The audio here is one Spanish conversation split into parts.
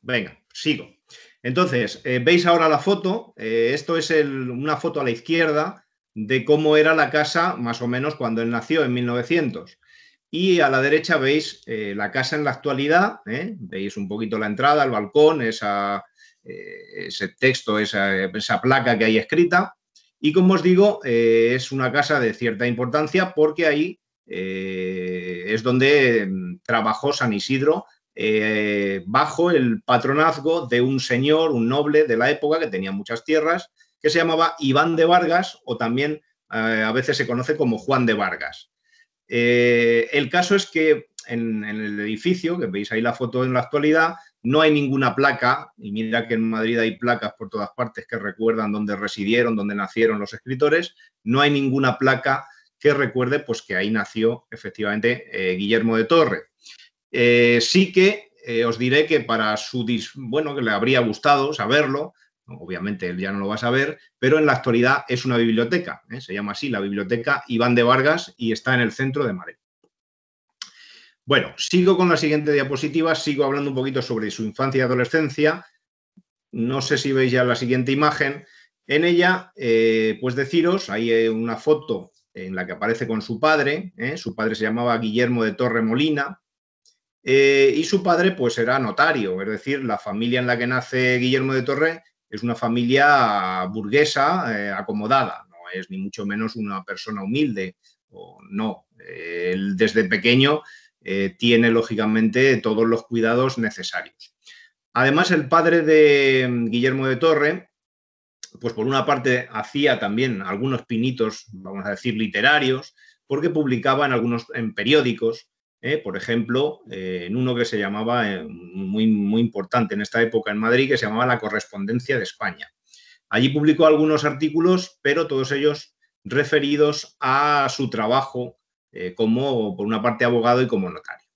Venga, sigo. Entonces, eh, veis ahora la foto. Eh, esto es una foto a la izquierda de cómo era la casa más o menos cuando él nació en 1900. Y a la derecha veis eh, la casa en la actualidad. Veis un poquito la entrada, el balcón, ese texto, esa, placa que hay escrita. Y como os digo, es una casa de cierta importancia porque ahí es donde mm, trabajó San Isidro eh, bajo el patronazgo de un señor, un noble de la época que tenía muchas tierras, que se llamaba Iván de Vargas o también eh, a veces se conoce como Juan de Vargas. Eh, el caso es que en, el edificio, que veis ahí la foto en la actualidad, no hay ninguna placa, y mira que en Madrid hay placas por todas partes que recuerdan dónde residieron, dónde nacieron los escritores, no hay ninguna placa que recuerde pues, que ahí nació efectivamente Guillermo de Torre. Eh, sí que eh, os diré que para su, dis bueno, que le habría gustado saberlo, obviamente él ya no lo va a saber, pero en la actualidad es una biblioteca, ¿eh? se llama así, la Biblioteca Iván de Vargas y está en el centro de Mare. Bueno, sigo con la siguiente diapositiva, sigo hablando un poquito sobre su infancia y adolescencia. No sé si veis ya la siguiente imagen. En ella, pues deciros, hay una foto en la que aparece con su padre, su padre se llamaba Guillermo de Torre Molina, eh, y su padre, pues, era notario, es decir, la familia en la que nace Guillermo de Torre es una familia burguesa eh, acomodada, no es ni mucho menos una persona humilde, o no. él desde pequeño eh, tiene, lógicamente, todos los cuidados necesarios. Además, el padre de mm, Guillermo de Torre, pues por una parte hacía también algunos pinitos, vamos a decir, literarios, porque publicaba en algunos en periódicos, ¿eh? por ejemplo, eh, en uno que se llamaba, eh, muy, muy importante en esta época en Madrid, que se llamaba La Correspondencia de España. Allí publicó algunos artículos, pero todos ellos referidos a su trabajo como, por una parte, abogado y como notario.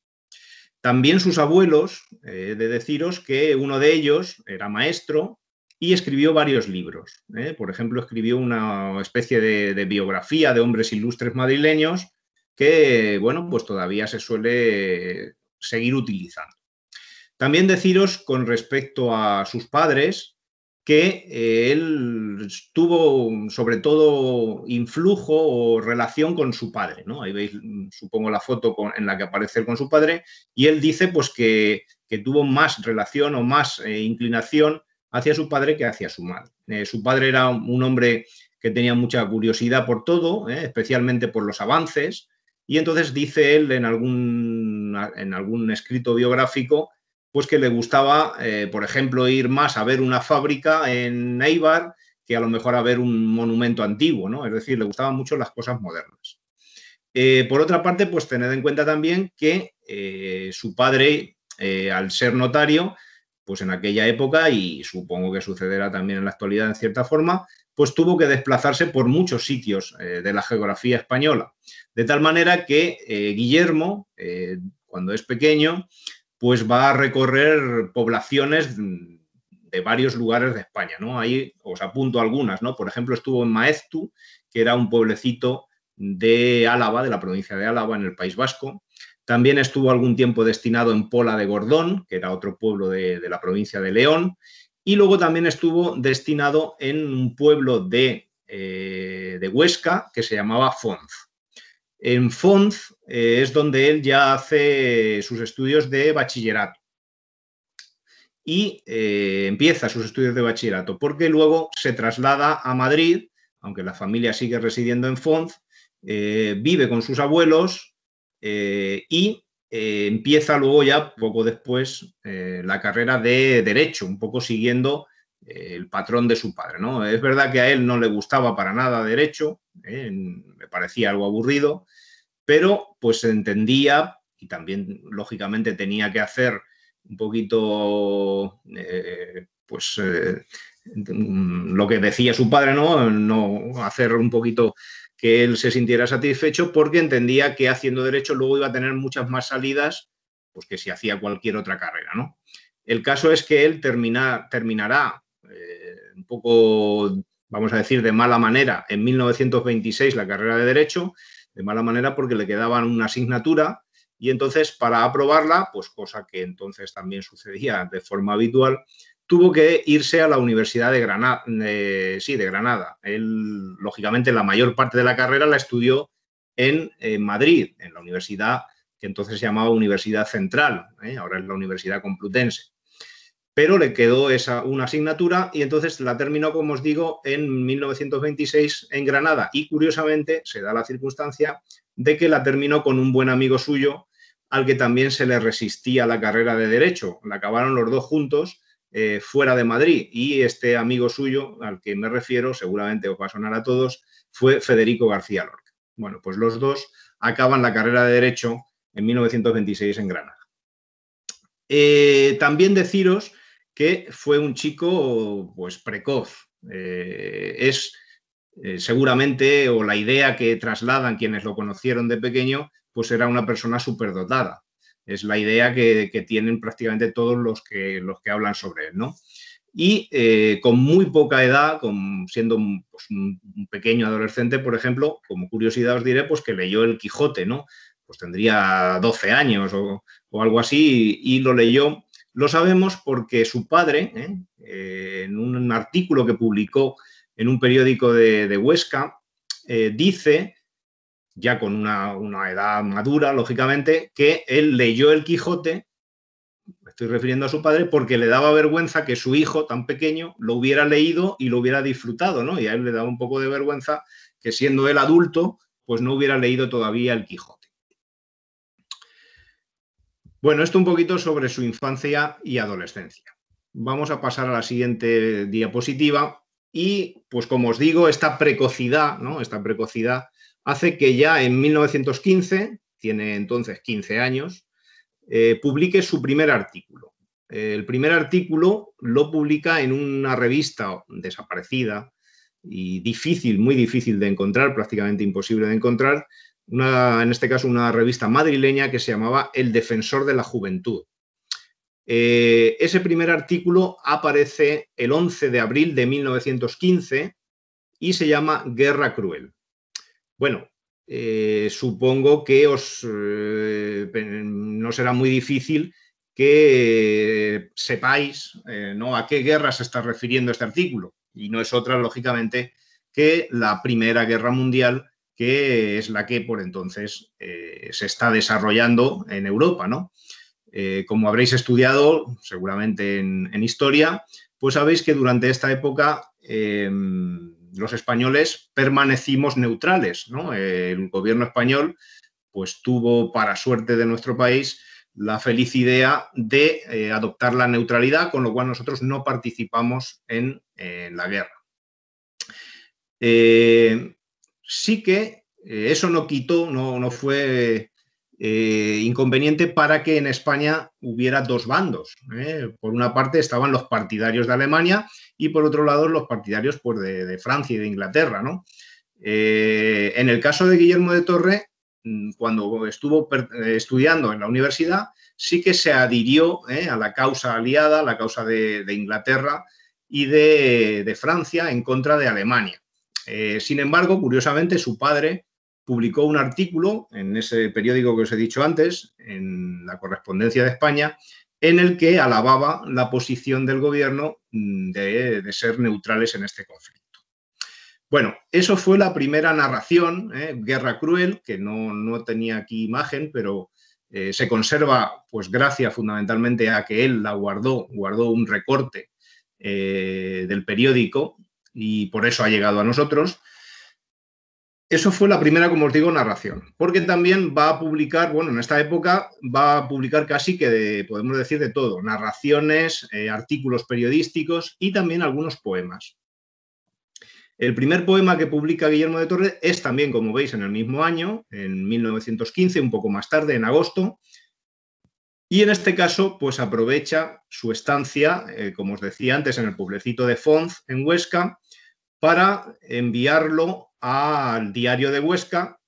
También sus abuelos, he de deciros que uno de ellos era maestro y escribió varios libros. Por ejemplo, escribió una especie de biografía de hombres ilustres madrileños que, bueno, pues todavía se suele seguir utilizando. También deciros con respecto a sus padres que eh, él tuvo sobre todo influjo o relación con su padre, ¿no? Ahí veis, mm, supongo, la foto en la que aparece con su padre, y él dice pues que, que tuvo más relación o más eh, inclinación hacia su padre que hacia su madre. Eh, su padre era un hombre que tenía mucha curiosidad por todo, especialmente por los avances, y entonces dice él en algún, en algún escrito biográfico, pues que le gustaba, eh, por ejemplo, ir más a ver una fábrica en Eibar que a lo mejor a ver un monumento antiguo, ¿no? Es decir, le gustaban mucho las cosas modernas. Eh, por otra parte, pues tened en cuenta también que eh, su padre, al ser notario, pues en aquella época, y supongo que sucederá también en la actualidad en cierta forma, pues tuvo que desplazarse por muchos sitios eh, de la geografía española. De tal manera que eh, Guillermo, eh, cuando es pequeño, pues va a recorrer poblaciones mm, de varios lugares de España, ¿no? Ahí os apunto algunas, ¿no? Por ejemplo, estuvo en Maeztu, que era un pueblecito de Álava, de la provincia de Álava, en el País Vasco. También estuvo algún tiempo destinado en Pola de Gordón, que era otro pueblo de la provincia de León, y luego también estuvo destinado en un pueblo de, eh, Huesca que se llamaba Fonz. En Fonz eh, es donde él ya hace sus estudios de bachillerato. Y eh, empieza sus estudios de bachillerato, porque luego se traslada a Madrid, aunque la familia sigue residiendo en Fonz, vive con sus abuelos y eh, empieza luego ya poco después eh, la carrera de derecho, un poco siguiendo eh, el patrón de su padre. ¿no? Es verdad que a él no le gustaba para nada derecho, me parecía algo aburrido, pero pues entendía y también lógicamente tenía que hacer un poquito pues lo que decía su padre, ¿no? no hacer un poquito que él se sintiera satisfecho porque entendía que haciendo derecho luego iba a tener muchas más salidas pues que si hacía cualquier otra carrera. ¿no? El caso es que él termina, terminará eh, un poco, vamos a decir, de mala manera en 1926 la carrera de derecho, de mala manera porque le quedaban una asignatura y entonces para aprobarla, pues cosa que entonces también sucedía de forma habitual, tuvo que irse a la Universidad de Granada. sí, de Granada. Él, lógicamente, la mayor parte de la carrera la estudió en, Madrid, en la universidad que entonces se llamaba Universidad Central, ¿eh? ahora es la Universidad Complutense. Pero le quedó esa, una asignatura y entonces la terminó, como os digo, en 1926 en Granada. Y curiosamente se da la circunstancia de que la terminó con un buen amigo suyo al que también se le resistía la carrera de Derecho. La acabaron los dos juntos eh, fuera de Madrid. Y este amigo suyo, al que me refiero, seguramente os va a sonar a todos, fue Federico García Lorca. Bueno, pues los dos acaban la carrera de Derecho en 1926 en Granada. Eh, también deciros que fue un chico pues, precoz. Eh, es seguramente, o la idea que trasladan quienes lo conocieron de pequeño, pues era una persona superdotada. Es la idea que, tienen prácticamente todos los que, los que hablan sobre él, ¿no? Y eh, con muy poca edad, siendo pues, un, pequeño adolescente, por ejemplo, como curiosidad os diré, pues que leyó El Quijote, ¿no? Pues tendría 12 años o, algo así y, lo leyó lo sabemos porque su padre, ¿eh? Eh, en un artículo que publicó en un periódico de, Huesca, dice ya con una, edad madura, lógicamente, que él leyó el Quijote estoy refiriendo a su padre, porque le daba vergüenza que su hijo tan pequeño lo hubiera leído y lo hubiera disfrutado, ¿no? Y a él le daba un poco de vergüenza que siendo él adulto, pues no hubiera leído todavía el Quijote. Bueno, esto un poquito sobre su infancia y adolescencia. Vamos a pasar a la siguiente diapositiva y, pues como os digo, esta precocidad, ¿no? Esta precocidad hace que ya en 1915, tiene entonces 15 años, eh, publique su primer artículo. El primer artículo lo publica en una revista desaparecida y difícil, muy difícil de encontrar, prácticamente imposible de encontrar, en este caso una revista madrileña que se llamaba El Defensor de la Juventud. Eh, ese primer artículo aparece el 11 de abril de 1915 y se llama Guerra Cruel. Bueno, eh, supongo que os, eh, no será muy difícil que eh, sepáis ¿no? a qué guerra se está refiriendo este artículo. Y no es otra, lógicamente, que la Primera Guerra Mundial, que es la que por entonces se está desarrollando en Europa. ¿no? como habréis estudiado seguramente en, historia, pues sabéis que durante esta época em, los españoles permanecimos neutrales. ¿no? Eh, el gobierno español pues, tuvo, para suerte de nuestro país, la feliz idea de eh, adoptar la neutralidad, con lo cual nosotros no participamos en, eh, la guerra. sí que eso no quitó, no, no fue eh, inconveniente para que en España hubiera dos bandos. ¿eh? Por una parte estaban los partidarios de Alemania y por otro lado los partidarios pues, de, Francia y de Inglaterra. Eh, en el caso de Guillermo de Torre, mm, cuando estuvo estudiando en la universidad, sí que se adhirió a la causa aliada, la causa de, Inglaterra y de, de, Francia en contra de Alemania. sin embargo, curiosamente, su padre publicó un artículo en ese periódico que os he dicho antes, en la correspondencia de España, en el que alababa la posición del gobierno mm, de, ser neutrales en este conflicto. Bueno, eso fue la primera narración, ¿eh? Guerra Cruel, que no, no, tenía aquí imagen, pero eh, se conserva, pues gracias fundamentalmente a que él la guardó, guardó un recorte eh, del periódico y por eso ha llegado a nosotros. Eso fue la primera, como os digo, narración, porque también va a publicar, bueno, en esta época va a publicar casi que de, podemos decir de todo, narraciones, eh, artículos periodísticos y también algunos poemas. El primer poema que publica Guillermo de Torre es también, como veis, en el mismo año, en 1915, un poco más tarde, en agosto, y en este caso, pues aprovecha su estancia, eh, como os decía antes, en el pueblecito de Fonz, en Huesca, para enviarlo al diario de Huesca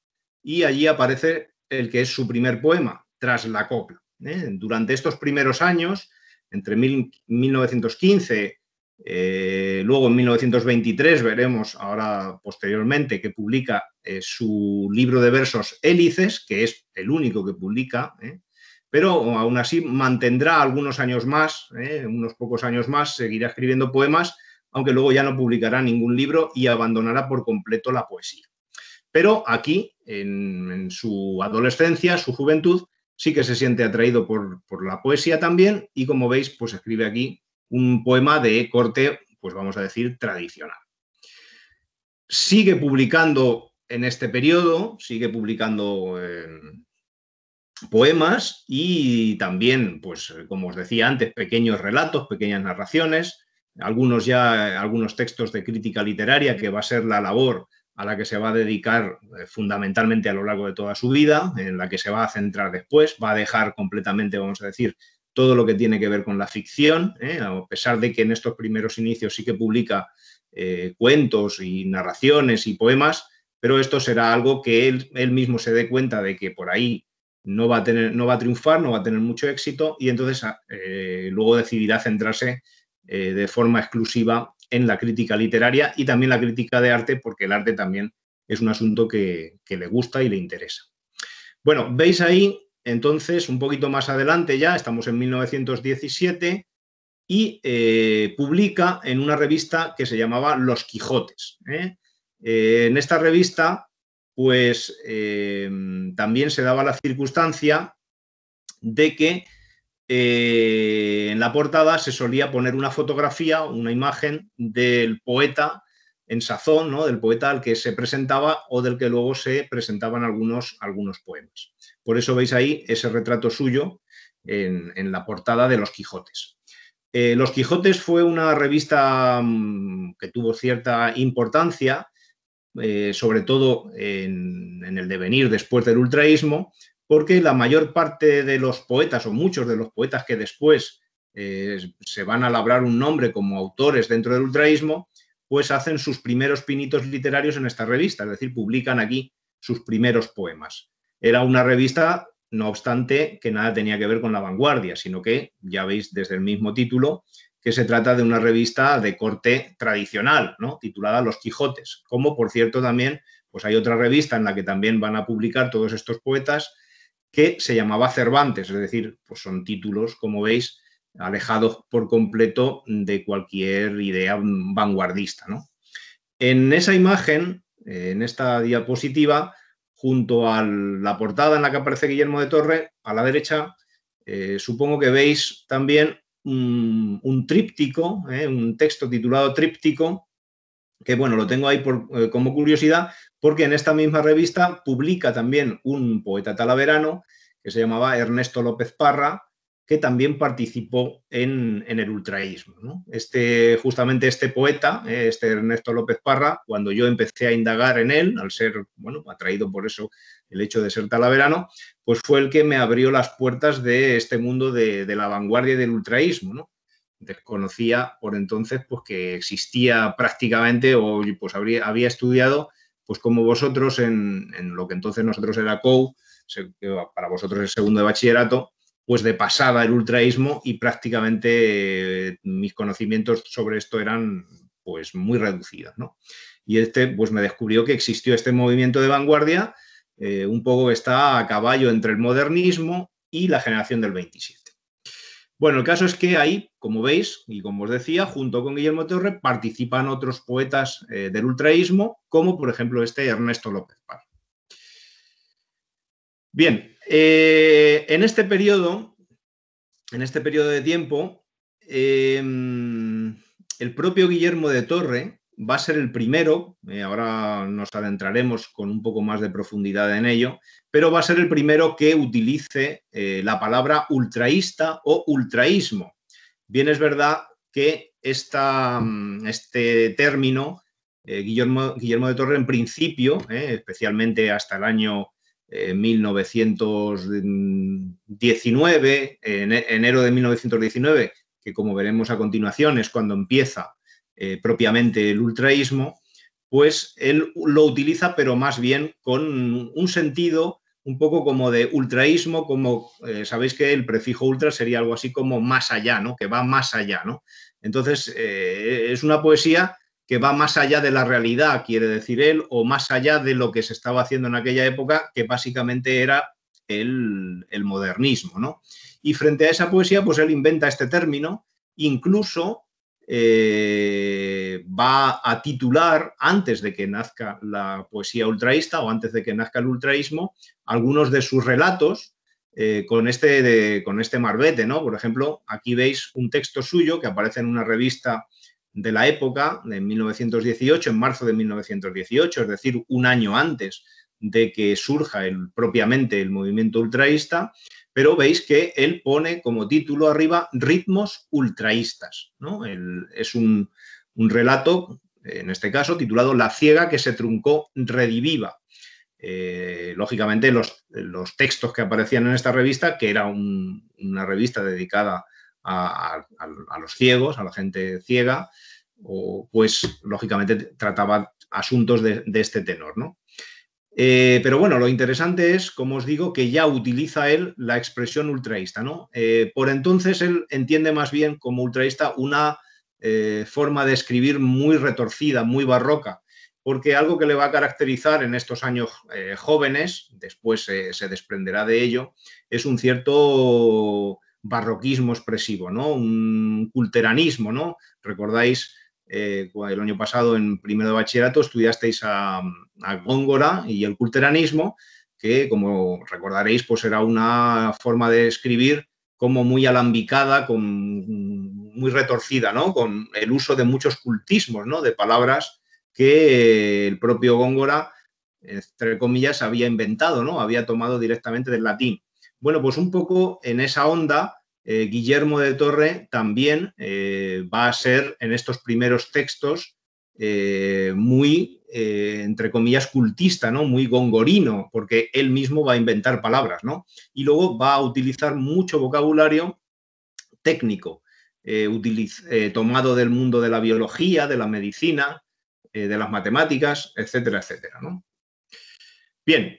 y allí aparece el que es su primer poema, Tras la copla. ¿eh? Durante estos primeros años, entre 1915, y eh, luego en 1923 veremos ahora posteriormente que publica eh, su libro de versos Hélices, que es el único que publica, pero aún así mantendrá algunos años más, unos pocos años más, seguirá escribiendo poemas aunque luego ya no publicará ningún libro y abandonará por completo la poesía. Pero aquí, en, su adolescencia, su juventud, sí que se siente atraído por, la poesía también y como veis, pues escribe aquí un poema de corte, pues vamos a decir, tradicional. Sigue publicando en este periodo, sigue publicando eh, poemas y también, pues como os decía antes, pequeños relatos, pequeñas narraciones, algunos ya, algunos textos de crítica literaria, que va a ser la labor a la que se va a dedicar eh, fundamentalmente a lo largo de toda su vida, en la que se va a centrar después, va a dejar completamente, vamos a decir, todo lo que tiene que ver con la ficción, ¿eh? a pesar de que en estos primeros inicios sí que publica eh, cuentos y narraciones y poemas, pero esto será algo que él, mismo se dé cuenta de que por ahí no va a, tener, no va a triunfar, no va a tener mucho éxito y entonces luego decidirá centrarse eh, de forma exclusiva en la crítica literaria y también la crítica de arte, porque el arte también es un asunto que, le gusta y le interesa. Bueno, veis ahí entonces, un poquito más adelante ya, estamos en 1917, y eh, publica en una revista que se llamaba Los Quijotes. ¿eh? en esta revista, pues también se daba la circunstancia de que eh, en la portada se solía poner una fotografía, una imagen del poeta en sazón, del poeta al que se presentaba o del que luego se presentaban algunos, algunos poemas. Por eso veis ahí ese retrato suyo en, la portada de Los Quijotes. Eh, Los Quijotes fue una revista mm, que tuvo cierta importancia, eh, sobre todo en, el devenir después del ultraísmo, porque la mayor parte de los poetas o muchos de los poetas que después eh, se van a labrar un nombre como autores dentro del ultraísmo, pues hacen sus primeros pinitos literarios en esta revista, es decir, publican aquí sus primeros poemas. Era una revista, no obstante, que nada tenía que ver con la vanguardia, sino que, ya veis desde el mismo título, que se trata de una revista de corte tradicional, ¿no? titulada Los Quijotes, como por cierto también, pues hay otra revista en la que también van a publicar todos estos poetas, que se llamaba Cervantes, es decir, pues son títulos, como veis, alejados por completo de cualquier idea vanguardista. ¿no? En esa imagen, eh, en esta diapositiva, junto a la portada en la que aparece Guillermo de Torre, a la derecha, eh, supongo que veis también un, tríptico, eh, un texto titulado Tríptico, que bueno, lo tengo ahí como curiosidad, porque en esta misma revista publica también un poeta talaverano que se llamaba Ernesto López Parra, que también participó en, el ultraísmo. Este, justamente este poeta, eh, este Ernesto López Parra, cuando yo empecé a indagar en él, al ser, bueno, atraído por eso el hecho de ser talaverano, pues fue el que me abrió las puertas de este mundo de, la vanguardia del ultraísmo. ¿no? Desconocía por entonces pues, que existía prácticamente, o pues había estudiado pues como vosotros en, lo que entonces nosotros era COU, para vosotros el segundo de bachillerato, pues de pasada el ultraísmo y prácticamente eh, mis conocimientos sobre esto eran pues muy reducidos, ¿no? Y este pues me descubrió que existió este movimiento de vanguardia, eh, un poco que está a caballo entre el modernismo y la generación del 27. Bueno, el caso es que ahí, como veis, y como os decía, junto con Guillermo Torre participan otros poetas eh, del ultraísmo, como por ejemplo este Ernesto López Bien, eh, en este periodo, en este periodo de tiempo, eh, el propio Guillermo de Torre va a ser el primero, eh, ahora nos adentraremos con un poco más de profundidad en ello, pero va a ser el primero que utilice eh, la palabra ultraísta o ultraísmo. Bien es verdad que mm, este término, eh, Guillermo, Guillermo, de Torre en principio, especialmente hasta el año 1919, en e-, enero de 1919, que como veremos a continuación es cuando empieza eh, propiamente el ultraísmo, pues él lo utiliza, pero más bien con un sentido un poco como de ultraísmo, como eh, sabéis que el prefijo ultra sería algo así como más allá, ¿no? Que va más allá, ¿no? Entonces, eh, es una poesía que va más allá de la realidad, quiere decir él, o más allá de lo que se estaba haciendo en aquella época, que básicamente era el, el modernismo, ¿no? Y frente a esa poesía, pues él inventa este término, incluso eh, va a titular, antes de que nazca la poesía ultraísta o antes de que nazca el ultraísmo, algunos de sus relatos eh, con, este, con este marbete, ¿no? Por ejemplo, aquí veis un texto suyo que aparece en una revista de la época, en 1918, en marzo de 1918, es decir, un año antes de que surja propiamente el movimiento ultraísta, pero veis que él pone como título arriba Ritmos ultraístas. ¿no? es un, relato, en este caso, titulado La ciega que se truncó rediviva. Eh, lógicamente, los, los, textos que aparecían en esta revista, que era una revista dedicada a, los ciegos, a la gente ciega, o, pues lógicamente trataba asuntos de, de este tenor. ¿no? Eh, pero bueno, lo interesante es, como os digo, que ya utiliza él la expresión ultraísta, ¿no? Eh, por entonces él entiende más bien como ultraísta una eh, forma de escribir muy retorcida, muy barroca, porque algo que le va a caracterizar en estos años jóvenes, después se desprenderá de ello, es un cierto barroquismo expresivo, ¿no? Un culteranismo, ¿no? Recordáis, el año pasado en primero de bachillerato estudiasteis a a Góngora y el culteranismo, que como recordaréis, pues era una forma de escribir como muy alambicada, con, muy retorcida, ¿no? Con el uso de muchos cultismos, ¿no? De palabras que el propio Góngora, entre comillas, había inventado, ¿no? Había tomado directamente del latín. Bueno, pues un poco en esa onda, eh, Guillermo de Torre también eh, va a ser en estos primeros textos eh, muy, eh, entre comillas, cultista, ¿no? Muy gongorino, porque él mismo va a inventar palabras, ¿no? Y luego va a utilizar mucho vocabulario técnico, eh, tomado del mundo de la biología, de la medicina, de las matemáticas, etcétera, etcétera, Bien,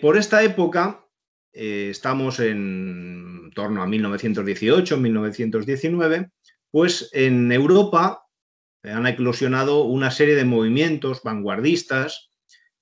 por esta época, estamos en torno a 1918, 1919, pues en Europa han eclosionado una serie de movimientos vanguardistas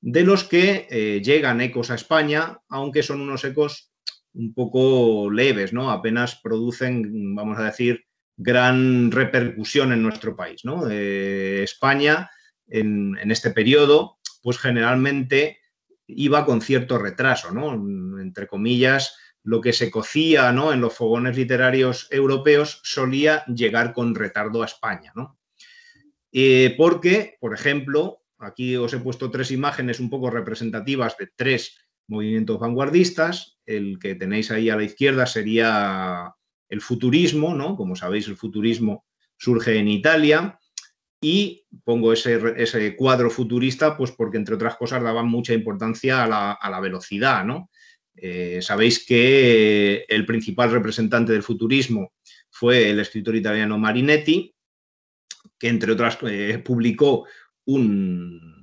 de los que eh, llegan ecos a España, aunque son unos ecos un poco leves, ¿no? Apenas producen, vamos a decir, gran repercusión en nuestro país, ¿no? Eh, España en, en, este periodo, pues generalmente iba con cierto retraso, ¿no? Entre comillas, lo que se cocía ¿no? en los fogones literarios europeos solía llegar con retardo a España, ¿no? Eh, porque, por ejemplo, aquí os he puesto tres imágenes un poco representativas de tres movimientos vanguardistas. El que tenéis ahí a la izquierda sería el futurismo, ¿no? Como sabéis, el futurismo surge en Italia y pongo ese, cuadro futurista pues porque, entre otras cosas, daban mucha importancia a la, velocidad, ¿no? Eh, sabéis que el principal representante del futurismo fue el escritor italiano Marinetti que entre otras eh, publicó un,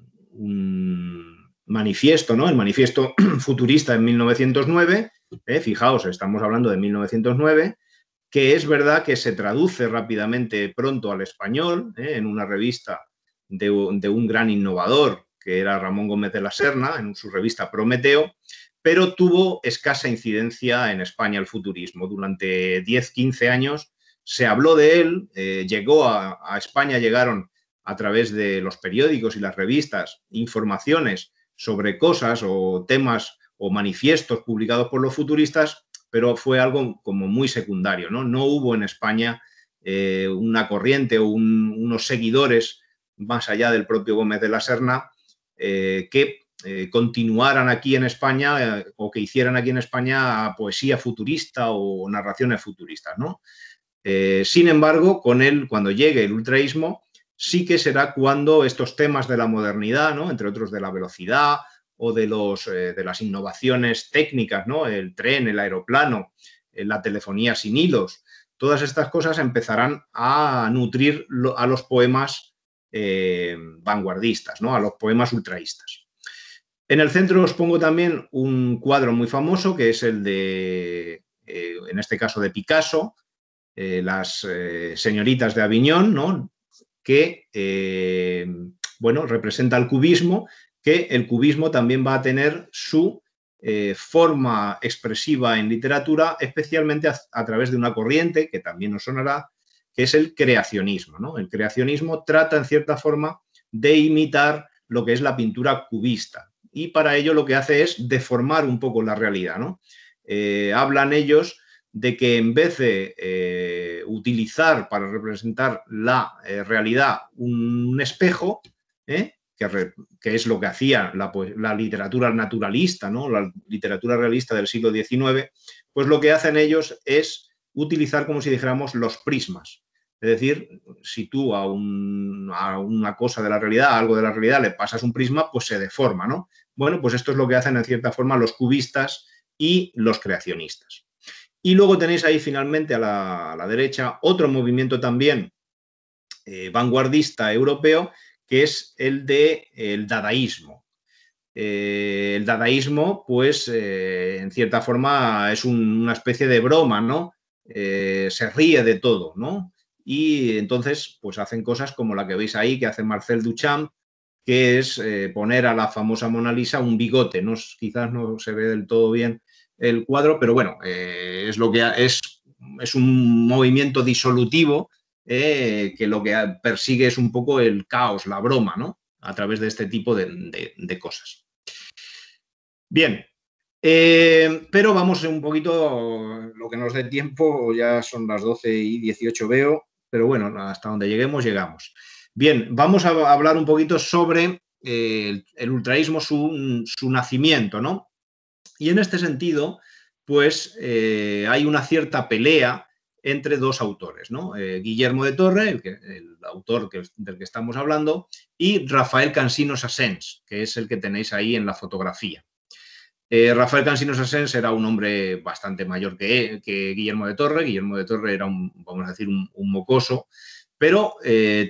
manifiesto, ¿no? El manifiesto futurista en 1909, eh, fijaos, estamos hablando de 1909, que es verdad que se traduce rápidamente pronto al español eh, en una revista de, de, un gran innovador que era Ramón Gómez de la Serna, en su revista Prometeo, pero tuvo escasa incidencia en España el futurismo. Durante 10-15 años se habló de él, eh, llegó a, España, llegaron a través de los periódicos y las revistas informaciones sobre cosas o temas o manifiestos publicados por los futuristas, pero fue algo como muy secundario, ¿no? No hubo en España eh, una corriente o unos seguidores más allá del propio Gómez de la Serna eh, que continuaran aquí en España o que hicieran aquí en España poesía futurista o narraciones futuristas, ¿no? Eh, sin embargo, con él, cuando llegue el ultraísmo, sí que será cuando estos temas de la modernidad, entre otros de la velocidad o de, eh, las innovaciones técnicas, el tren, el aeroplano, eh, la telefonía sin hilos, todas estas cosas empezarán a nutrir a los poemas vanguardistas, a los poemas ultraístas. En el centro os pongo también un cuadro muy famoso que es el de, en este caso, de Picasso, eh, las eh, señoritas de Aviñón, ¿no? que eh, bueno, representa el cubismo, que el cubismo también va a tener su forma expresiva en literatura, especialmente a, través de una corriente que también nos sonará, que es el creacionismo. ¿no? El creacionismo trata, en cierta forma, de imitar lo que es la pintura cubista. Y para ello lo que hace es deformar un poco la realidad. ¿no? hablan ellos de que en vez de eh, utilizar para representar la eh, realidad un espejo, ¿eh? que, es lo que hacía pues, la, literatura naturalista, ¿no? la literatura realista del siglo XIX, pues lo que hacen ellos es utilizar como si dijéramos los prismas. Es decir, si tú a, una cosa de la realidad, a algo de la realidad, le pasas un prisma, pues se deforma, Bueno, pues esto es lo que hacen en cierta forma los cubistas y los creacionistas. Y luego tenéis ahí finalmente a la, derecha otro movimiento también eh, vanguardista europeo, que es el de el dadaísmo. Eh, el dadaísmo, pues, eh, en cierta forma es una especie de broma, ¿no? se ríe de todo, ¿no? Y entonces, pues hacen cosas como la que veis ahí, que hace Marcel Duchamp, que es poner a la famosa Mona Lisa un bigote, ¿no? Quizás no se ve del todo bien el cuadro, pero bueno, eh, es lo que es, es un movimiento disolutivo eh, que lo que persigue es un poco el caos, la broma, ¿no? A través de este tipo de, cosas. Bien, eh, pero vamos un poquito, lo que nos dé tiempo, ya son las 12 y 18 veo, pero bueno, hasta donde lleguemos, llegamos. Bien, vamos a hablar un poquito sobre el, ultraísmo, su, su nacimiento, ¿no? Y en este sentido, pues eh, hay una cierta pelea entre dos autores, ¿no? Eh, Guillermo de Torre, el, autor del que estamos hablando, y Rafael Cansinos Sassens, que es el que tenéis ahí en la fotografía. Eh, Rafael Cansinos Sassens era un hombre bastante mayor que, Guillermo de Torre. Guillermo de Torre era, vamos a decir, un mocoso, pero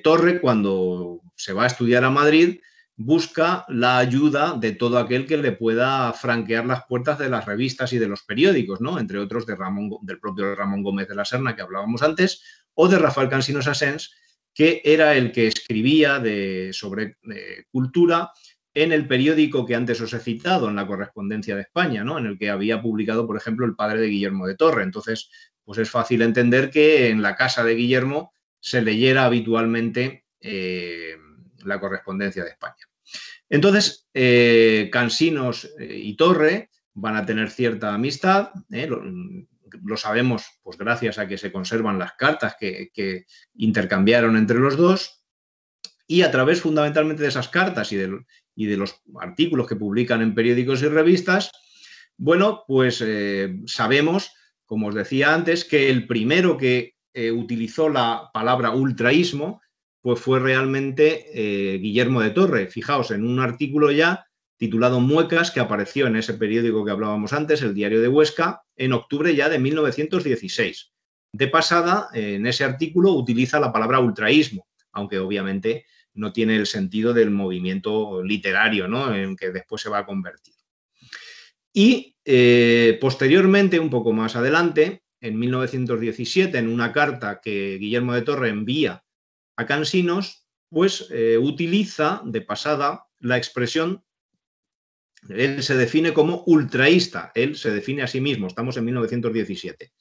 Torre, cuando se va a estudiar a Madrid, busca la ayuda de todo aquel que le pueda franquear las puertas de las revistas y de los periódicos, ¿no? Entre otros de Ramón, del propio Ramón Gómez de la Serna que hablábamos antes, o de Rafael Cansino Sassens, que era el que escribía de, sobre eh, cultura en el periódico que antes os he citado, en la correspondencia de España, ¿no? En el que había publicado, por ejemplo, el padre de Guillermo de Torre. Entonces, pues es fácil entender que en la casa de Guillermo se leyera habitualmente. Eh, la correspondencia de España. Entonces, eh, Cansinos eh, y Torre van a tener cierta amistad, ¿eh? lo, sabemos pues gracias a que se conservan las cartas que, intercambiaron entre los dos, y a través fundamentalmente de esas cartas y de, los artículos que publican en periódicos y revistas, bueno, pues sabemos, como os decía antes, que el primero que utilizó la palabra ultraísmo pues fue realmente eh, Guillermo de Torre. Fijaos, en un artículo ya titulado Muecas, que apareció en ese periódico que hablábamos antes, el Diario de Huesca, en octubre ya de 1916. De pasada, eh, en ese artículo utiliza la palabra ultraísmo, aunque obviamente no tiene el sentido del movimiento literario en que después se va a convertir. Y eh, posteriormente, un poco más adelante, en 1917, en una carta que Guillermo de Torre envía a cansinos, pues eh, utiliza de pasada la expresión, él se define como ultraísta, él se define a sí mismo, estamos en 1917.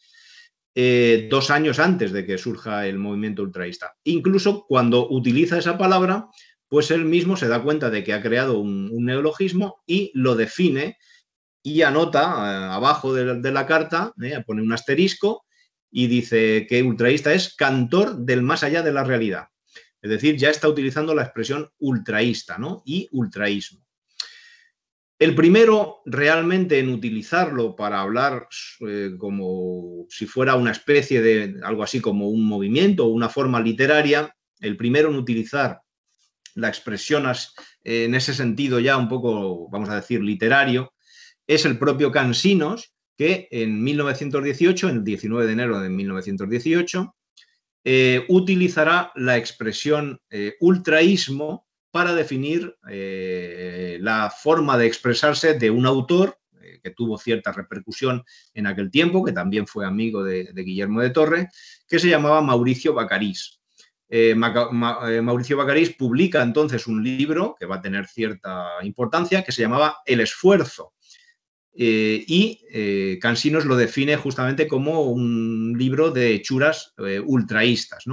Eh, dos años antes de que surja el movimiento ultraísta. Incluso cuando utiliza esa palabra, pues él mismo se da cuenta de que ha creado un, neologismo y lo define y anota eh, abajo de, la carta, pone un asterisco y dice que ultraísta es cantor del más allá de la realidad. Es decir, ya está utilizando la expresión ultraísta ¿no? y ultraísmo. El primero realmente en utilizarlo para hablar eh, como si fuera una especie de algo así como un movimiento o una forma literaria, el primero en utilizar la expresión eh, en ese sentido ya un poco, vamos a decir, literario, es el propio Cansinos, que en 1918, el 19 de enero de 1918, eh, utilizará la expresión eh, ultraísmo para definir eh, la forma de expresarse de un autor que tuvo cierta repercusión en aquel tiempo, que también fue amigo de, Guillermo de Torre, que se llamaba Mauricio Bacarís. Mauricio Bacarís publica entonces un libro que va a tener cierta importancia, que se llamaba El esfuerzo, eh, y eh, Cansinos lo define justamente como un libro de hechuras eh, ultraístas.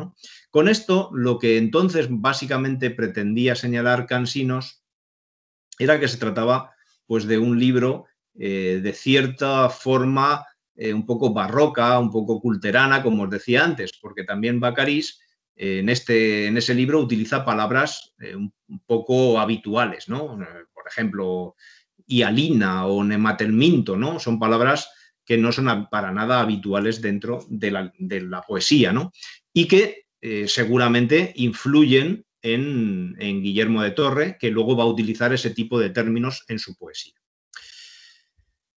Con esto, lo que entonces básicamente pretendía señalar Cansinos era que se trataba pues, de un libro de cierta forma un poco barroca, un poco culterana, como os decía antes, porque también Bacarís en, este, en ese libro utiliza palabras un poco habituales, por ejemplo, y alina o nematelminto, ¿no? Son palabras que no son para nada habituales dentro de la, poesía, ¿no? Y que eh, seguramente influyen en, Guillermo de Torre, que luego va a utilizar ese tipo de términos en su poesía.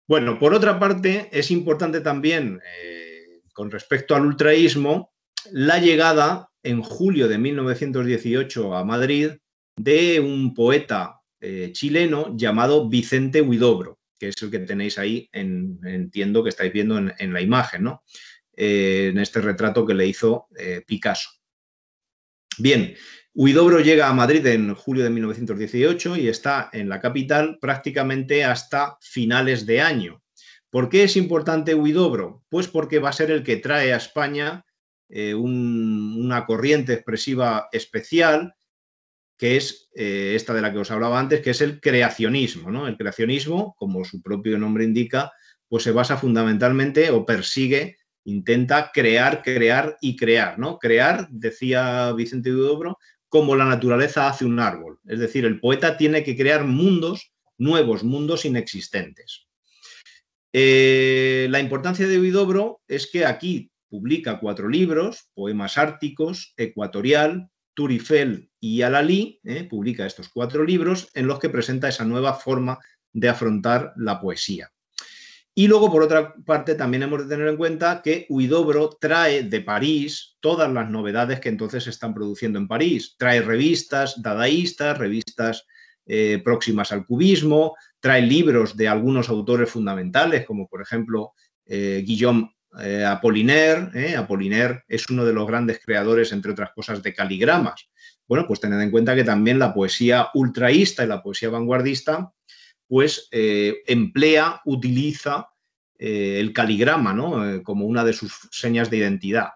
Bueno, por otra parte, es importante también, eh, con respecto al ultraísmo, la llegada en julio de 1918 a Madrid de un poeta eh, chileno llamado Vicente Huidobro, que es el que tenéis ahí, en, entiendo que estáis viendo en, la imagen, ¿no? Eh, en este retrato que le hizo eh, Picasso. Bien, Huidobro llega a Madrid en julio de 1918 y está en la capital prácticamente hasta finales de año. ¿Por qué es importante Huidobro? Pues porque va a ser el que trae a España una corriente expresiva especial que es eh, esta de la que os hablaba antes, que es el creacionismo. ¿no? El creacionismo, como su propio nombre indica, pues se basa fundamentalmente o persigue, intenta crear, crear y crear. ¿no? Crear, decía Vicente vidobro como la naturaleza hace un árbol. Es decir, el poeta tiene que crear mundos nuevos, mundos inexistentes. Eh, la importancia de vidobro es que aquí publica cuatro libros, Poemas Árticos, Ecuatorial, Turifel y Alalí, eh, publica estos cuatro libros en los que presenta esa nueva forma de afrontar la poesía. Y luego, por otra parte, también hemos de tener en cuenta que Huidobro trae de París todas las novedades que entonces se están produciendo en París. Trae revistas dadaístas, revistas eh, próximas al cubismo, trae libros de algunos autores fundamentales, como por ejemplo eh, Guillaume eh, Apollinaire, eh, es uno de los grandes creadores, entre otras cosas, de caligramas. Bueno, pues tened en cuenta que también la poesía ultraísta y la poesía vanguardista, pues eh, emplea, utiliza eh, el caligrama como una de sus señas de identidad.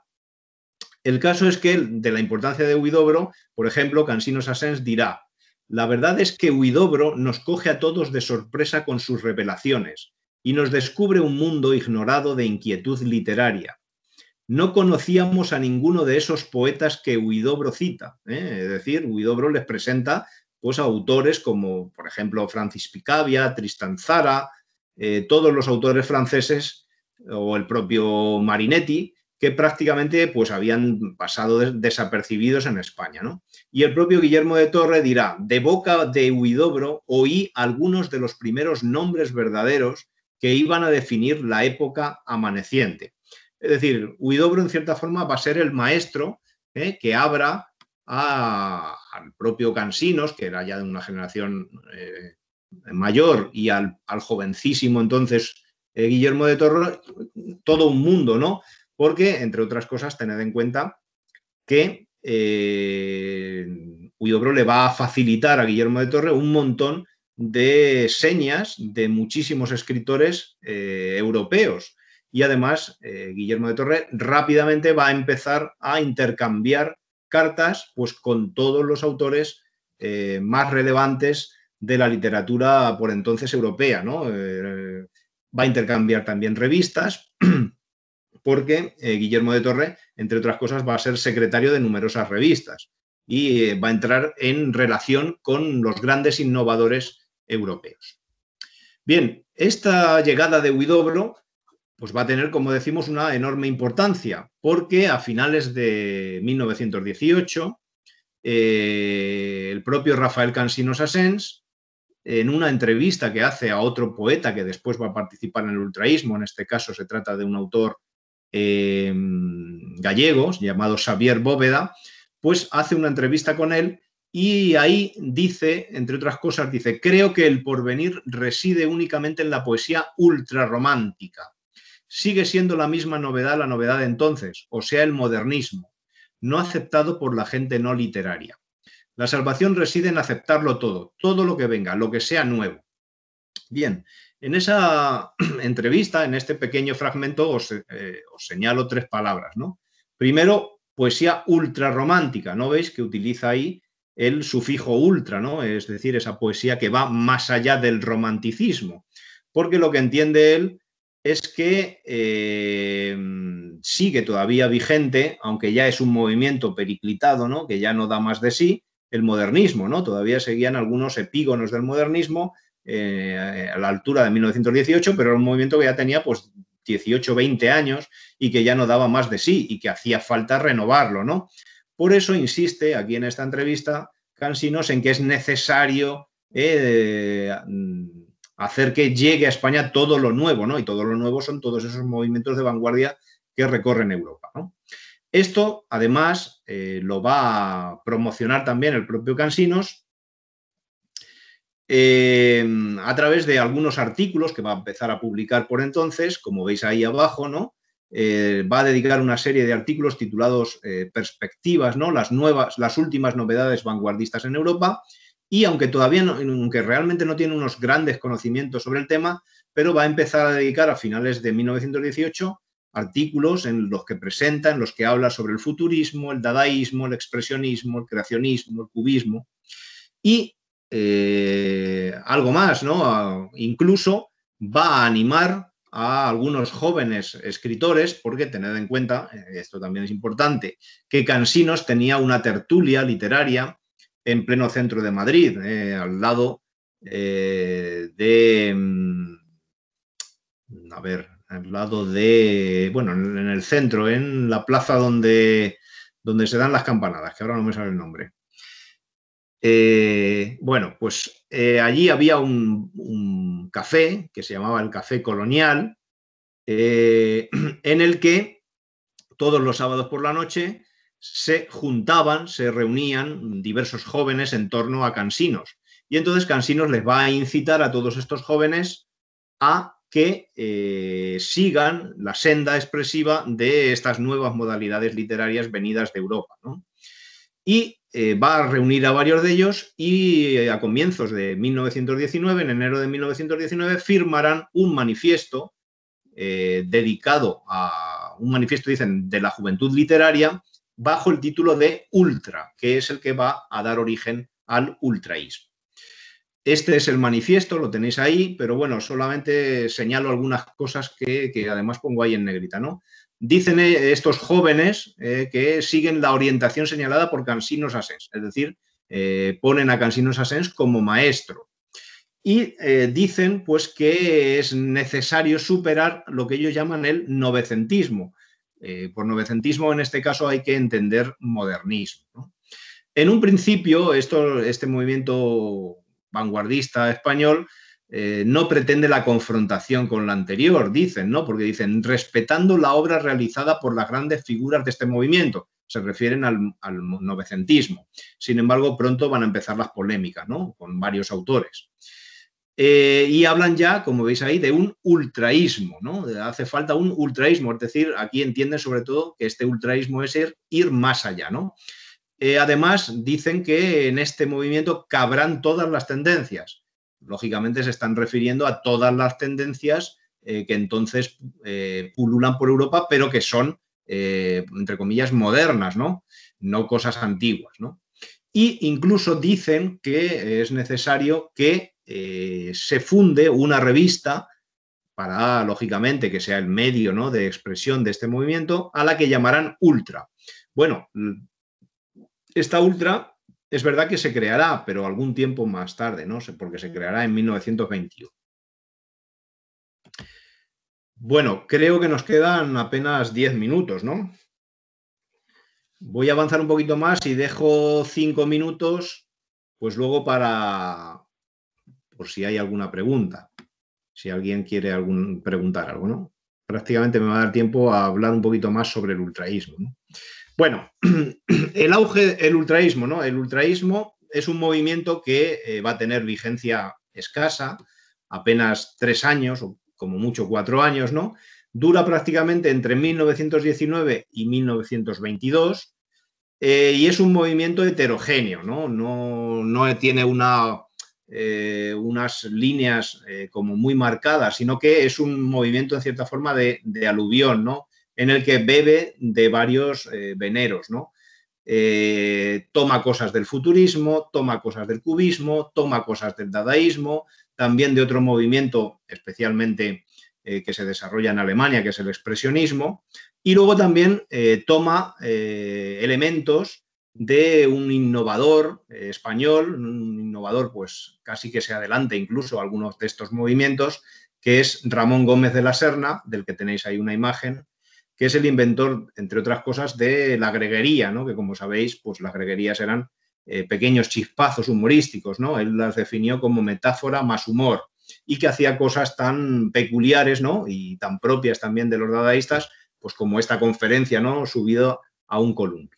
El caso es que de la importancia de Huidobro, por ejemplo, Cansino Sassens dirá, la verdad es que Huidobro nos coge a todos de sorpresa con sus revelaciones y nos descubre un mundo ignorado de inquietud literaria. No conocíamos a ninguno de esos poetas que Huidobro cita, ¿eh? es decir, Huidobro les presenta pues, autores como, por ejemplo, Francis Picabia, Tristan Zara, eh, todos los autores franceses o el propio Marinetti, que prácticamente pues, habían pasado desapercibidos en España. ¿no? Y el propio Guillermo de Torre dirá, de boca de Huidobro oí algunos de los primeros nombres verdaderos que iban a definir la época amaneciente. Es decir, Huidobro en cierta forma va a ser el maestro eh, que abra al propio Cansinos, que era ya de una generación eh, mayor, y al, jovencísimo entonces eh, Guillermo de Torre, todo un mundo, ¿no? Porque, entre otras cosas, tened en cuenta que Huidobro le va a facilitar a Guillermo de Torre un montón de señas de muchísimos escritores eh, europeos. Y además, eh, Guillermo de Torre rápidamente va a empezar a intercambiar cartas pues, con todos los autores eh, más relevantes de la literatura por entonces europea. ¿no? va a intercambiar también revistas, porque Guillermo de Torre, entre otras cosas, va a ser secretario de numerosas revistas y va a entrar en relación con los grandes innovadores europeos. Bien, esta llegada de Huidobro pues va a tener, como decimos, una enorme importancia, porque a finales de 1918, eh, el propio Rafael Cansinos Sassens, en una entrevista que hace a otro poeta que después va a participar en el ultraísmo, en este caso se trata de un autor eh, gallego llamado Xavier Bóveda, pues hace una entrevista con él y ahí dice, entre otras cosas, dice, creo que el porvenir reside únicamente en la poesía ultrarromántica. Sigue siendo la misma novedad la novedad de entonces, o sea, el modernismo, no aceptado por la gente no literaria. La salvación reside en aceptarlo todo, todo lo que venga, lo que sea nuevo. Bien, en esa entrevista, en este pequeño fragmento, eh, os, señalo tres palabras, ¿no? Primero, poesía ultrarromántica, ¿no veis que utiliza ahí el sufijo ultra, ¿no? Es decir, esa poesía que va más allá del romanticismo, porque lo que entiende él es que eh, sigue todavía vigente, aunque ya es un movimiento periclitado, ¿no? Que ya no da más de sí, el modernismo, ¿no? Todavía seguían algunos epígonos del modernismo eh, a la altura de 1918, pero era un movimiento que ya tenía pues 18, 20 años y que ya no daba más de sí y que hacía falta renovarlo, ¿no? Por eso insiste aquí en esta entrevista Cansinos en que es necesario eh, mm, hacer que llegue a España todo lo nuevo, ¿no? Y todo lo nuevo son todos esos movimientos de vanguardia que recorren Europa, ¿no? Esto, además, eh, lo va a promocionar también el propio Cansinos eh, a través de algunos artículos que va a empezar a publicar por entonces, como veis ahí abajo, ¿no? Eh, va a dedicar una serie de artículos titulados eh, Perspectivas, ¿no? Las nuevas, las últimas novedades vanguardistas en Europa. Y aunque todavía, aunque realmente no tiene unos grandes conocimientos sobre el tema, pero va a empezar a dedicar a finales de 1918 artículos en los que presenta, en los que habla sobre el futurismo, el dadaísmo, el expresionismo, el creacionismo, el cubismo y eh, algo más, ¿no? Ah, incluso va a animar a algunos jóvenes escritores, porque tened en cuenta, eh, esto también es importante, que Cansinos tenía una tertulia literaria en pleno centro de Madrid, eh, al lado eh, de... Mm, a ver, al lado de... Bueno, en el centro, en la plaza donde, donde se dan las campanadas, que ahora no me sale el nombre. bueno, pues allí había un café que se llamaba el Café Colonial, eh, en el que todos los sábados por la noche se juntaban, se reunían diversos jóvenes en torno a Cansinos. Y entonces Cansinos les va a incitar a todos estos jóvenes a que eh, sigan la senda expresiva de estas nuevas modalidades literarias venidas de Europa. Y eh, va a reunir a varios de ellos y eh, a comienzos de 1919, en enero de 1919, firmarán un manifiesto eh, dedicado a un manifiesto, dicen, de la juventud literaria bajo el título de Ultra, que es el que va a dar origen al ultraísmo. Este es el manifiesto, lo tenéis ahí, pero bueno, solamente señalo algunas cosas que además pongo ahí en negrita, ¿no? Dicen eh, estos jóvenes eh, que siguen la orientación señalada por Cansinos Asens, es decir, eh, ponen a Cansinos Asens como maestro. Y dicen pues, que es necesario superar lo que ellos llaman el novecentismo. por novecentismo, en este caso, hay que entender modernismo. En un principio, este movimiento vanguardista español eh, no pretende la confrontación con la anterior, dicen, ¿no? Porque dicen, respetando la obra realizada por las grandes figuras de este movimiento, se refieren al, novecentismo. Sin embargo, pronto van a empezar las polémicas, ¿no? Con varios autores. Eh, y hablan ya, como veis ahí, de un ultraísmo, ¿no? Hace falta un ultraísmo, es decir, aquí entienden sobre todo que este ultraísmo es ir, más allá, ¿no? Eh, además, dicen que en este movimiento cabrán todas las tendencias, Lógicamente se están refiriendo a todas las tendencias eh, que entonces eh, pululan por Europa, pero que son, eh, entre comillas, modernas, ¿no? No cosas antiguas, ¿no? Y incluso dicen que es necesario que se funde una revista para, lógicamente, que sea el medio ¿no? de expresión de este movimiento, a la que llamarán Ultra. Bueno, esta Ultra es verdad que se creará, pero algún tiempo más tarde, ¿no? Porque se mm. creará en 1921. Bueno, creo que nos quedan apenas 10 minutos, ¿no? Voy a avanzar un poquito más y dejo 5 minutos, pues luego para, por si hay alguna pregunta, si alguien quiere algún, preguntar algo, ¿no? Prácticamente me va a dar tiempo a hablar un poquito más sobre el ultraísmo, ¿no? Bueno, el auge, el ultraísmo, ¿no? El ultraísmo es un movimiento que eh, va a tener vigencia escasa, apenas tres años, o como mucho cuatro años, ¿no? Dura prácticamente entre 1919 y 1922 eh, y es un movimiento heterogéneo, ¿no? No, tiene eh, unas líneas como muy marcadas, sino que es un movimiento en cierta forma de, de aluvión, ¿no? en el que bebe de varios eh, veneros, eh, toma cosas del futurismo, toma cosas del cubismo, toma cosas del dadaísmo, también de otro movimiento especialmente eh, que se desarrolla en Alemania, que es el expresionismo, y luego también toma elementos de un innovador español, un innovador pues casi que se adelanta incluso a algunos de estos movimientos, que es Ramón Gómez de la Serna, del que tenéis ahí una imagen, que es el inventor, entre otras cosas, de la greguería, ¿no? que como sabéis, pues las greguerías eran eh, pequeños chispazos humorísticos, ¿no? Él las definió como metáfora más humor y que hacía cosas tan peculiares, ¿no? Y tan propias también de los dadaístas, pues como esta conferencia, ¿no? Subido a un columpio.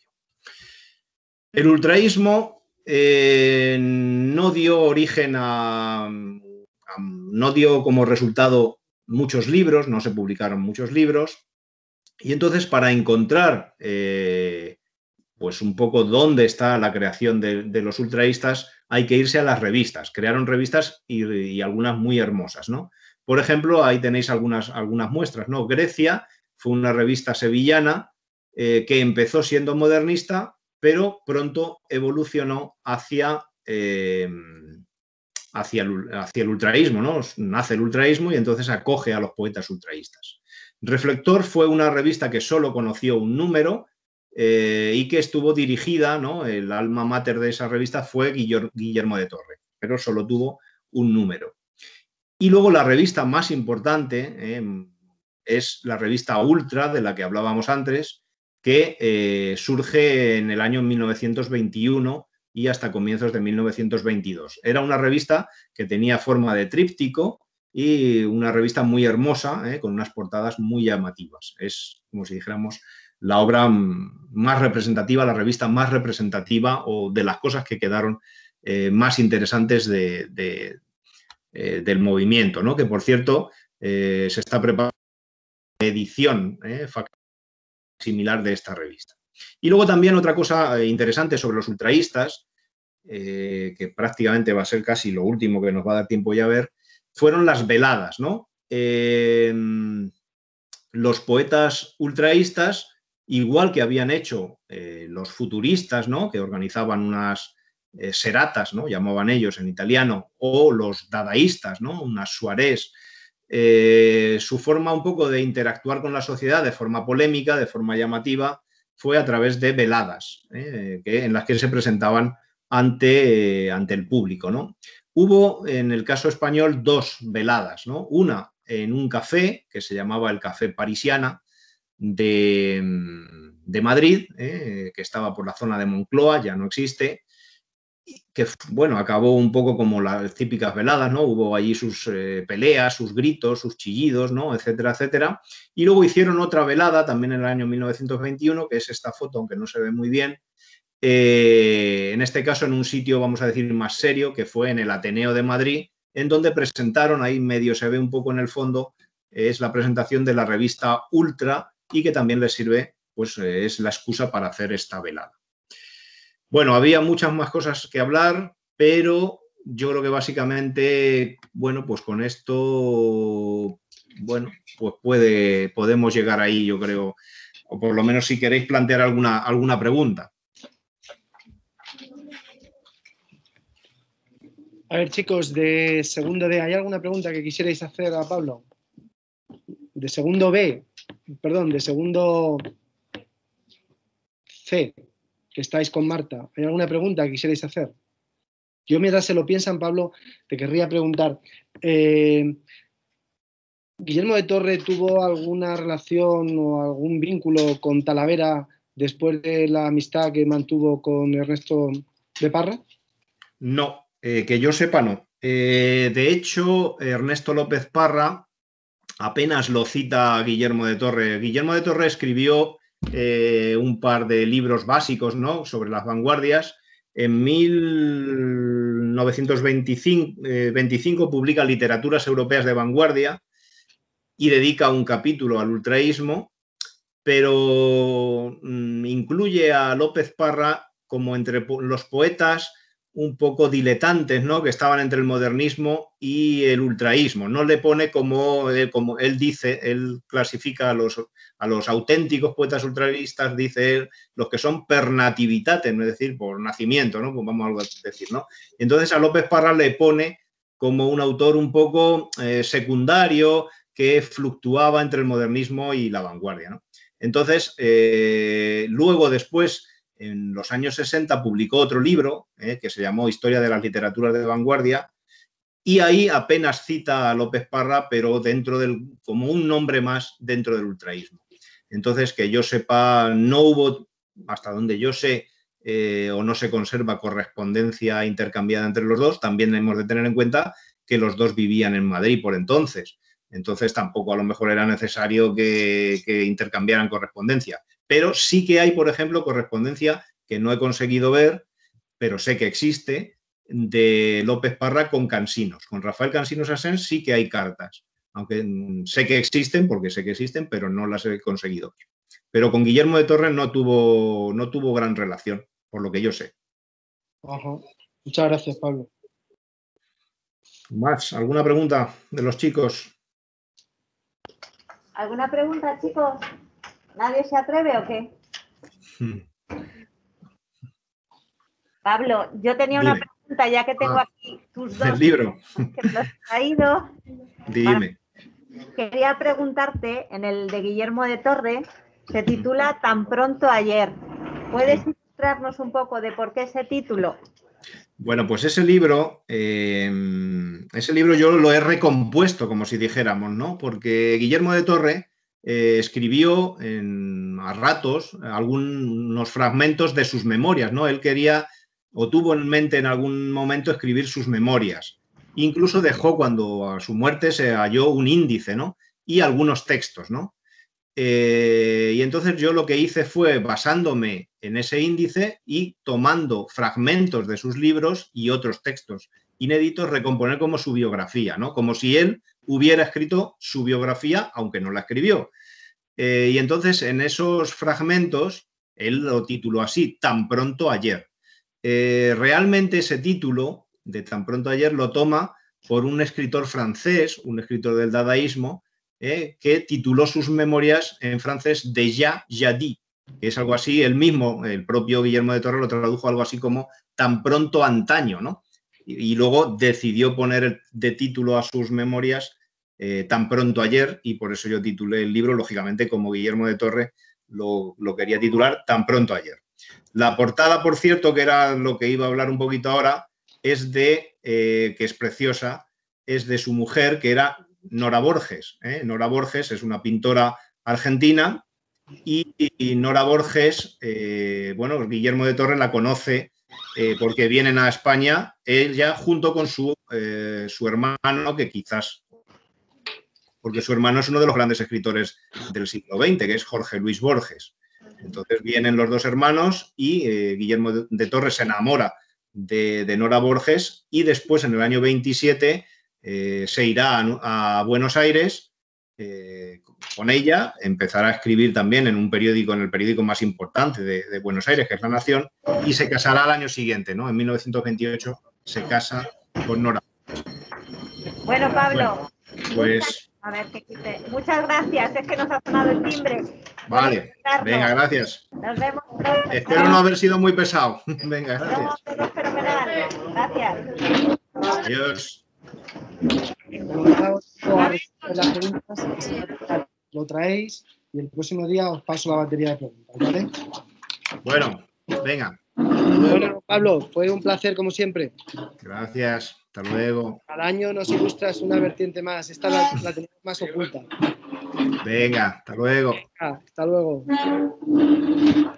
El ultraísmo eh, no dio origen a, a, no dio como resultado muchos libros, no se publicaron muchos libros, y entonces para encontrar eh, pues un poco dónde está la creación de, los ultraístas, hay que irse a las revistas. Crearon revistas y, algunas muy hermosas, ¿no? Por ejemplo, ahí tenéis algunas, algunas muestras, ¿no? Grecia fue una revista sevillana eh, que empezó siendo modernista, pero pronto evolucionó hacia, em, hacia, el, hacia el ultraísmo, Nace el ultraísmo y entonces acoge a los poetas ultraístas. Reflector fue una revista que solo conoció un número eh, y que estuvo dirigida, El alma mater de esa revista fue Guillermo de Torre, pero solo tuvo un número. Y luego la revista más importante eh, es la revista Ultra, de la que hablábamos antes, que eh, surge en el año 1921 y hasta comienzos de 1922. Era una revista que tenía forma de tríptico y una revista muy hermosa, ¿eh? con unas portadas muy llamativas. Es, como si dijéramos, la obra más representativa, la revista más representativa o de las cosas que quedaron eh, más interesantes eh, del movimiento, ¿no? que por cierto se está preparando una edición similar de esta revista. Y luego también otra cosa interesante sobre los ultraístas, que prácticamente va a ser casi lo último que nos va a dar tiempo ya a ver, fueron las veladas, ¿no? Eh, los poetas ultraístas, igual que habían hecho eh, los futuristas, ¿no? Que organizaban unas eh, seratas, ¿no? Llamaban ellos en italiano, o los dadaístas, ¿no? Unas suarés. su forma un poco de interactuar con la sociedad de forma polémica, de forma llamativa, fue a través de veladas, que, en las que se presentaban ante, ante el público, ¿no? Hubo en el caso español dos veladas, ¿no? Una en un café que se llamaba el Café Parisiana de, Madrid, eh, que estaba por la zona de Moncloa, ya no existe, que bueno, acabó un poco como las típicas veladas, ¿no? Hubo allí sus eh, peleas, sus gritos, sus chillidos, ¿no? Etcétera, etcétera. Y luego hicieron otra velada también en el año 1921, que es esta foto, aunque no se ve muy bien, eh, en este caso en un sitio, vamos a decir, más serio, que fue en el Ateneo de Madrid, en donde presentaron, ahí medio se ve un poco en el fondo, es la presentación de la revista Ultra y que también les sirve, pues eh, es la excusa para hacer esta velada. Bueno, había muchas más cosas que hablar, pero yo creo que básicamente, bueno, pues con esto, bueno, pues puede, podemos llegar ahí, yo creo, o por lo menos si queréis plantear alguna, alguna pregunta. A ver, chicos, de segundo D, ¿hay alguna pregunta que quisierais hacer a Pablo? De segundo B, perdón, de segundo C, que estáis con Marta. ¿Hay alguna pregunta que quisierais hacer? Yo mientras se lo piensan, Pablo, te querría preguntar. Eh, ¿Guillermo de Torre tuvo alguna relación o algún vínculo con Talavera después de la amistad que mantuvo con Ernesto de Parra? No, eh, que yo sepa, no. Eh, de hecho, Ernesto López Parra apenas lo cita Guillermo de Torre. Guillermo de Torre escribió eh, un par de libros básicos ¿no? sobre las vanguardias. En 1925 publica Literaturas Europeas de Vanguardia y dedica un capítulo al ultraísmo, pero mm, incluye a López Parra como entre los poetas un poco diletantes, ¿no? Que estaban entre el modernismo y el ultraísmo. No le pone como, eh, como él dice, él clasifica a los, a los auténticos poetas ultraístas, dice él, los que son per es decir, por nacimiento, ¿no? Pues vamos a decir, Entonces a López Parra le pone como un autor un poco eh, secundario que fluctuaba entre el modernismo y la vanguardia, Entonces, eh, luego después en los años 60 publicó otro libro eh, que se llamó Historia de las Literaturas de Vanguardia y ahí apenas cita a López Parra, pero dentro del, como un nombre más dentro del ultraísmo. Entonces, que yo sepa, no hubo, hasta donde yo sé, eh, o no se conserva correspondencia intercambiada entre los dos, también hemos de tener en cuenta que los dos vivían en Madrid por entonces. Entonces tampoco a lo mejor era necesario que intercambiaran correspondencia. Pero sí que hay, por ejemplo, correspondencia que no he conseguido ver, pero sé que existe, de López Parra con Cansinos. Con Rafael Cansinos Asens sí que hay cartas, aunque mm, sé que existen, porque sé que existen, pero no las he conseguido Pero con Guillermo de Torres no tuvo, no tuvo gran relación, por lo que yo sé. Muchas gracias, Pablo. Max, ¿alguna pregunta de los chicos? ¿Alguna pregunta, chicos? ¿Nadie se atreve o qué? Pablo, yo tenía una pregunta, ya que tengo ah, aquí tus dos. El libro. Que me traído. Dime. quería preguntarte, en el de Guillermo de Torre, se titula Tan pronto ayer. ¿Puedes mostrarnos un poco de por qué ese título? Bueno, pues ese libro, em, ese libro yo lo he recompuesto, como si dijéramos, ¿no? Porque Guillermo de Torre eh, escribió a ratos algunos fragmentos de sus memorias, ¿no? Él quería o tuvo en mente en algún momento escribir sus memorias. Incluso dejó cuando a su muerte se halló un índice, ¿no? Y algunos textos, ¿no? Eh, y entonces yo lo que hice fue, basándome en ese índice y tomando fragmentos de sus libros y otros textos inéditos, recomponer como su biografía, ¿no? Como si él hubiera escrito su biografía, aunque no la escribió. Eh, y entonces en esos fragmentos, él lo tituló así, tan pronto ayer. Eh, realmente ese título de tan pronto ayer lo toma por un escritor francés, un escritor del dadaísmo, eh, que tituló sus memorias en francés de ya Jadi, que es algo así, el mismo, el propio Guillermo de Torre lo tradujo algo así como tan pronto antaño, ¿no? y luego decidió poner de título a sus memorias eh, tan pronto ayer y por eso yo titulé el libro, lógicamente, como Guillermo de Torre lo, quería titular, tan pronto ayer. La portada, por cierto, que era lo que iba a hablar un poquito ahora, es de, eh, que es preciosa, es de su mujer, que era Nora Borges. ¿eh? Nora Borges es una pintora argentina y, Nora Borges, bueno, Guillermo de Torres la conoce porque vienen a España, ella junto con su, su hermano, que quizás porque su hermano es uno de los grandes escritores del siglo XX, que es Jorge Luis Borges. Entonces vienen los dos hermanos y eh, Guillermo de Torres se enamora de, Nora Borges y después en el año 27 eh, se irá a, Buenos Aires eh, con ella, empezará a escribir también en un periódico, en el periódico más importante de, Buenos Aires, que es La Nación, y se casará al año siguiente, ¿no? En 1928 se casa con Nora. Bueno, Pablo. pues a ver qué Muchas gracias, es que nos ha sonado el timbre. Vale, venga, gracias. Nos vemos. Espero no haber sido muy pesado. Venga, gracias. Gracias. Adiós. lo traéis y el próximo día os paso la batería de preguntas, ¿vale? Bueno, venga. Bueno, Pablo, fue un placer como siempre. Gracias. Hasta luego. Al año nos ilustras una vertiente más. Esta la, tenemos más oculta. Venga, hasta luego. hasta luego.